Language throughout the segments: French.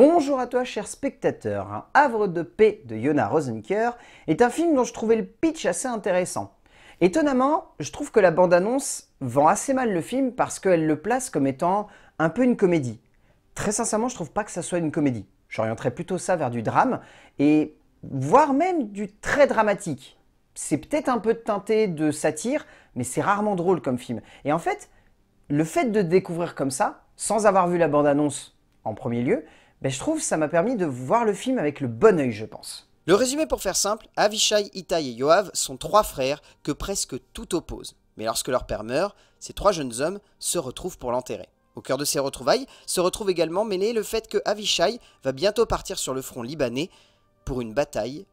Bonjour à toi, cher spectateur. Havre de paix de Yona Rosenker est un film dont je trouvais le pitch assez intéressant. Étonnamment, je trouve que la bande-annonce vend assez mal le film parce qu'elle le place comme étant un peu une comédie. Très sincèrement, je trouve pas que ça soit une comédie. J'orienterais plutôt ça vers du drame et voire même du très dramatique. C'est peut-être un peu teinté de satire, mais c'est rarement drôle comme film. Et en fait, le fait de découvrir comme ça, sans avoir vu la bande-annonce en premier lieu, ben, je trouve que ça m'a permis de voir le film avec le bon œil, je pense. Le résumé pour faire simple, Avishai, Itai et Yoav sont trois frères que presque tout oppose. Mais lorsque leur père meurt, ces trois jeunes hommes se retrouvent pour l'enterrer. Au cœur de ces retrouvailles se retrouve également mêlé le fait que Avishai va bientôt partir sur le front libanais pour une bataille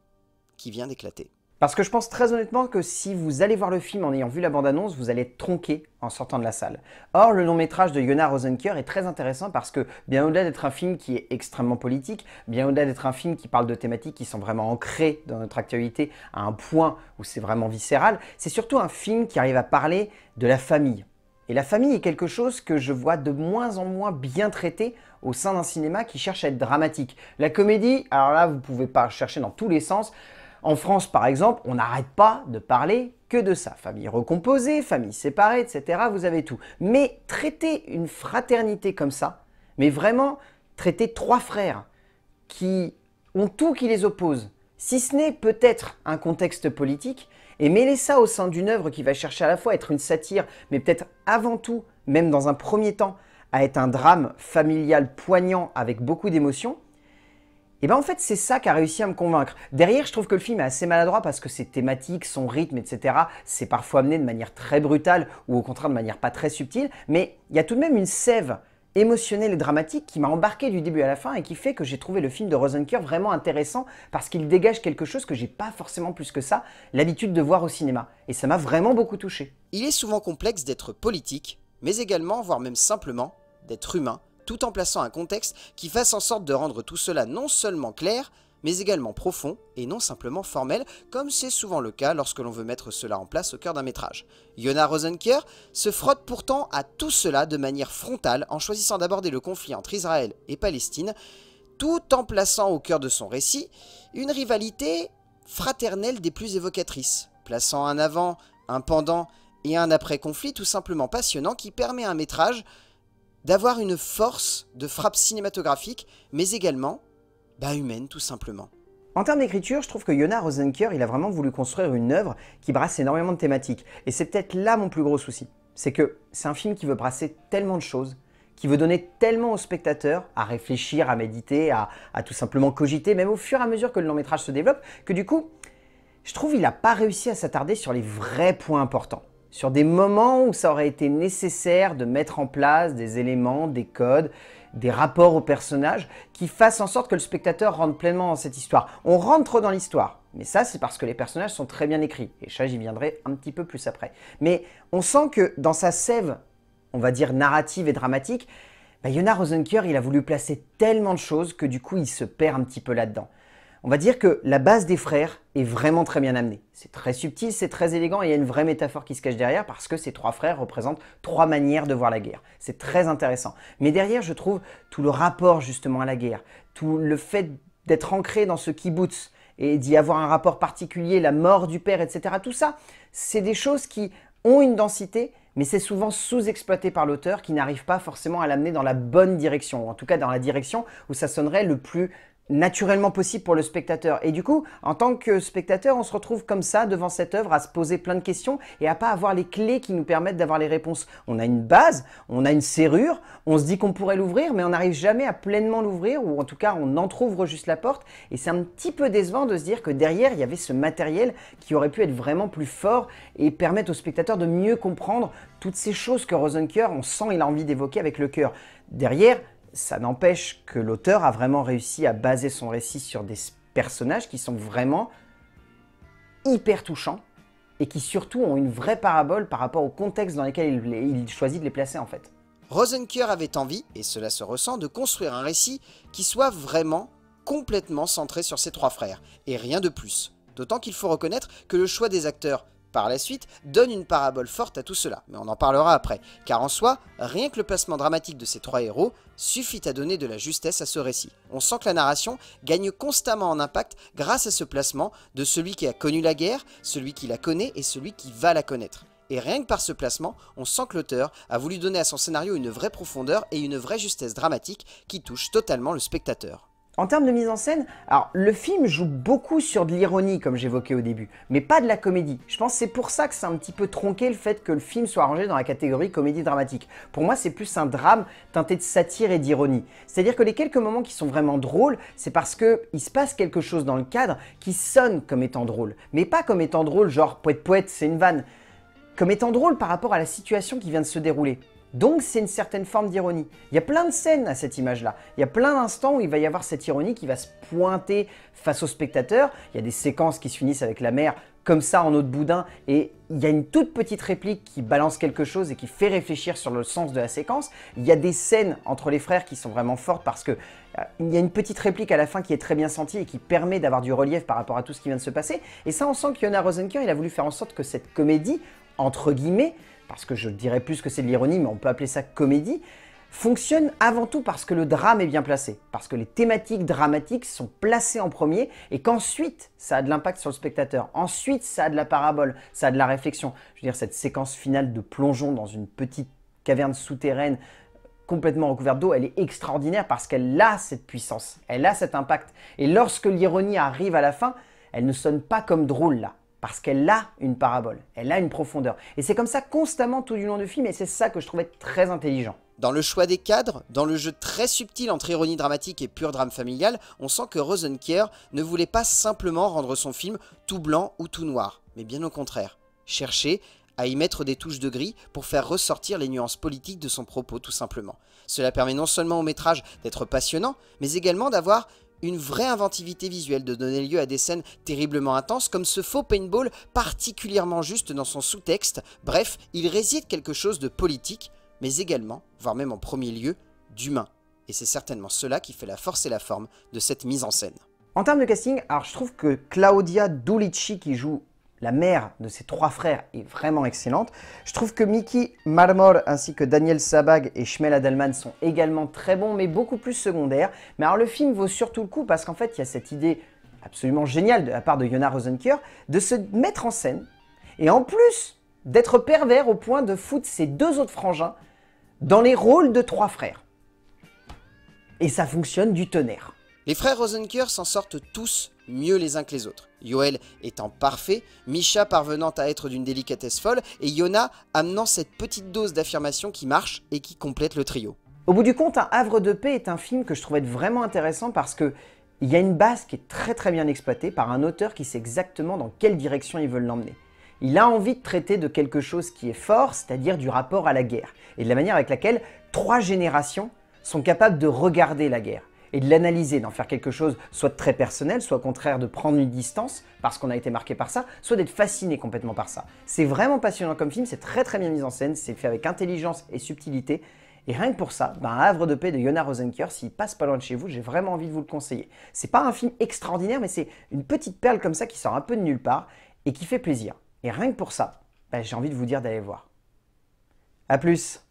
qui vient d'éclater. Parce que je pense très honnêtement que si vous allez voir le film en ayant vu la bande-annonce, vous allez être tronqué en sortant de la salle. Or, le long métrage de Yona Rosenker est très intéressant parce que, bien au-delà d'être un film qui est extrêmement politique, bien au-delà d'être un film qui parle de thématiques qui sont vraiment ancrées dans notre actualité à un point où c'est vraiment viscéral, c'est surtout un film qui arrive à parler de la famille. Et la famille est quelque chose que je vois de moins en moins bien traité au sein d'un cinéma qui cherche à être dramatique. La comédie, alors là, vous pouvez pas chercher dans tous les sens. En France, par exemple, on n'arrête pas de parler que de ça. Famille recomposée, famille séparée, etc. Vous avez tout. Mais traiter une fraternité comme ça, mais vraiment traiter trois frères qui ont tout qui les oppose, si ce n'est peut-être un contexte politique, et mêler ça au sein d'une œuvre qui va chercher à la fois à être une satire, mais peut-être avant tout, même dans un premier temps, à être un drame familial poignant avec beaucoup d'émotions, et eh bien en fait, c'est ça qui a réussi à me convaincre. Derrière, je trouve que le film est assez maladroit parce que ses thématiques, son rythme, etc., c'est parfois amené de manière très brutale ou au contraire de manière pas très subtile, mais il y a tout de même une sève émotionnelle et dramatique qui m'a embarqué du début à la fin et qui fait que j'ai trouvé le film de Rosenker vraiment intéressant parce qu'il dégage quelque chose que j'ai pas forcément plus que ça l'habitude de voir au cinéma et ça m'a vraiment beaucoup touché. Il est souvent complexe d'être politique, mais également voire même simplement d'être humain tout en plaçant un contexte qui fasse en sorte de rendre tout cela non seulement clair, mais également profond et non simplement formel, comme c'est souvent le cas lorsque l'on veut mettre cela en place au cœur d'un métrage. Yona Rosenker se frotte pourtant à tout cela de manière frontale en choisissant d'aborder le conflit entre Israël et Palestine, tout en plaçant au cœur de son récit une rivalité fraternelle des plus évocatrices, plaçant un avant, un pendant et un après-conflit tout simplement passionnant qui permet un métrage d'avoir une force de frappe cinématographique, mais également bah, humaine tout simplement. En termes d'écriture, je trouve que Yona Rosenker, il a vraiment voulu construire une œuvre qui brasse énormément de thématiques. Et c'est peut-être là mon plus gros souci. C'est que c'est un film qui veut brasser tellement de choses, qui veut donner tellement aux spectateurs à réfléchir, à méditer, à, tout simplement cogiter, même au fur et à mesure que le long métrage se développe, que du coup, je trouve il n'a pas réussi à s'attarder sur les vrais points importants sur des moments où ça aurait été nécessaire de mettre en place des éléments, des codes, des rapports aux personnages qui fassent en sorte que le spectateur rentre pleinement dans cette histoire. On rentre dans l'histoire, mais ça c'est parce que les personnages sont très bien écrits, et ça j'y viendrai un petit peu plus après. Mais on sent que dans sa sève, on va dire narrative et dramatique, bah, Yona Rosenker il a voulu placer tellement de choses que du coup il se perd un petit peu là-dedans. On va dire que la base des frères est vraiment très bien amenée. C'est très subtil, c'est très élégant et il y a une vraie métaphore qui se cache derrière parce que ces trois frères représentent trois manières de voir la guerre. C'est très intéressant. Mais derrière, je trouve tout le rapport justement à la guerre, tout le fait d'être ancré dans ce kibbutz et d'y avoir un rapport particulier, la mort du père, etc. Tout ça, c'est des choses qui ont une densité mais c'est souvent sous-exploité par l'auteur qui n'arrive pas forcément à l'amener dans la bonne direction, ou en tout cas dans la direction où ça sonnerait le plus naturellement possible pour le spectateur. Et du coup, en tant que spectateur, on se retrouve comme ça devant cette œuvre à se poser plein de questions et à pas avoir les clés qui nous permettent d'avoir les réponses. On a une base, on a une serrure, on se dit qu'on pourrait l'ouvrir, mais on n'arrive jamais à pleinement l'ouvrir ou en tout cas on ouvre juste la porte. Et c'est un petit peu décevant de se dire que derrière il y avait ce matériel qui aurait pu être vraiment plus fort et permettre au spectateur de mieux comprendre toutes ces choses que Rosenker, on sent, il a envie d'évoquer avec le cœur. Derrière, ça n'empêche que l'auteur a vraiment réussi à baser son récit sur des personnages qui sont vraiment hyper touchants et qui surtout ont une vraie parabole par rapport au contexte dans lequel il, il choisit de les placer en fait. Rosenkier avait envie, et cela se ressent, de construire un récit qui soit vraiment complètement centré sur ses trois frères, et rien de plus. D'autant qu'il faut reconnaître que le choix des acteurs par la suite, donne une parabole forte à tout cela, mais on en parlera après, car en soi, rien que le placement dramatique de ces trois héros suffit à donner de la justesse à ce récit. On sent que la narration gagne constamment en impact grâce à ce placement de celui qui a connu la guerre, celui qui la connaît et celui qui va la connaître. Et rien que par ce placement, on sent que l'auteur a voulu donner à son scénario une vraie profondeur et une vraie justesse dramatique qui touche totalement le spectateur. En termes de mise en scène, alors le film joue beaucoup sur de l'ironie, comme j'évoquais au début, mais pas de la comédie. Je pense que c'est pour ça que c'est un petit peu tronqué le fait que le film soit rangé dans la catégorie comédie dramatique. Pour moi, c'est plus un drame teinté de satire et d'ironie. C'est-à-dire que les quelques moments qui sont vraiment drôles, c'est parce qu'il se passe quelque chose dans le cadre qui sonne comme étant drôle. Mais pas comme étant drôle, genre poète poète, c'est une vanne. Comme étant drôle par rapport à la situation qui vient de se dérouler. Donc c'est une certaine forme d'ironie. Il y a plein de scènes à cette image-là. Il y a plein d'instants où il va y avoir cette ironie qui va se pointer face au spectateur. Il y a des séquences qui se finissent avec la mer comme ça en autre boudin et il y a une toute petite réplique qui balance quelque chose et qui fait réfléchir sur le sens de la séquence. Il y a des scènes entre les frères qui sont vraiment fortes parce que euh, il y a une petite réplique à la fin qui est très bien sentie et qui permet d'avoir du relief par rapport à tout ce qui vient de se passer. Et ça, on sent que Yona Rosenker, il a voulu faire en sorte que cette comédie, entre guillemets, parce que je dirais plus que c'est de l'ironie, mais on peut appeler ça comédie, fonctionne avant tout parce que le drame est bien placé, parce que les thématiques dramatiques sont placées en premier et qu'ensuite ça a de l'impact sur le spectateur, ensuite ça a de la parabole, ça a de la réflexion. Je veux dire, cette séquence finale de plongeon dans une petite caverne souterraine complètement recouverte d'eau, elle est extraordinaire parce qu'elle a cette puissance, elle a cet impact. Et lorsque l'ironie arrive à la fin, elle ne sonne pas comme drôle là, parce qu'elle a une parabole, elle a une profondeur. Et c'est comme ça constamment tout du long du film, et c'est ça que je trouvais très intelligent. Dans le choix des cadres, dans le jeu très subtil entre ironie dramatique et pur drame familial, on sent que Rosenkier ne voulait pas simplement rendre son film tout blanc ou tout noir, mais bien au contraire, chercher à y mettre des touches de gris pour faire ressortir les nuances politiques de son propos tout simplement. Cela permet non seulement au métrage d'être passionnant, mais également d'avoir une vraie inventivité visuelle de donner lieu à des scènes terriblement intenses comme ce faux paintball particulièrement juste dans son sous-texte. Bref, il réside quelque chose de politique, mais également, voire même en premier lieu, d'humain. Et c'est certainement cela qui fait la force et la forme de cette mise en scène. En termes de casting, alors je trouve que Claudia Dulici, qui joue la mère de ses trois frères est vraiment excellente. Je trouve que Mickey Marmor ainsi que Daniel Sabag et Schmel Adelman sont également très bons, mais beaucoup plus secondaires. Mais alors le film vaut surtout le coup parce qu'en fait, il y a cette idée absolument géniale de la part de Yona Rosenkier de se mettre en scène et en plus d'être pervers au point de foutre ses deux autres frangins dans les rôles de trois frères. Et ça fonctionne du tonnerre. Les frères Rosenkier s'en sortent tous mieux les uns que les autres. Yoel étant parfait, Misha parvenant à être d'une délicatesse folle, et Yona amenant cette petite dose d'affirmation qui marche et qui complète le trio. Au bout du compte, Un Havre de paix est un film que je trouvais vraiment intéressant parce que il y a une base qui est très très bien exploitée par un auteur qui sait exactement dans quelle direction ils veulent l'emmener. Il a envie de traiter de quelque chose qui est fort, c'est-à-dire du rapport à la guerre, et de la manière avec laquelle trois générations sont capables de regarder la guerre et de l'analyser, d'en faire quelque chose soit très personnel, soit au contraire de prendre une distance parce qu'on a été marqué par ça, soit d'être fasciné complètement par ça. C'est vraiment passionnant comme film, c'est très très bien mis en scène, c'est fait avec intelligence et subtilité. Et rien que pour ça, ben, Havre de paix de Yona Rosenker, s'il passe pas loin de chez vous, j'ai vraiment envie de vous le conseiller. C'est pas un film extraordinaire, mais c'est une petite perle comme ça qui sort un peu de nulle part et qui fait plaisir. Et rien que pour ça, ben, j'ai envie de vous dire d'aller voir. A plus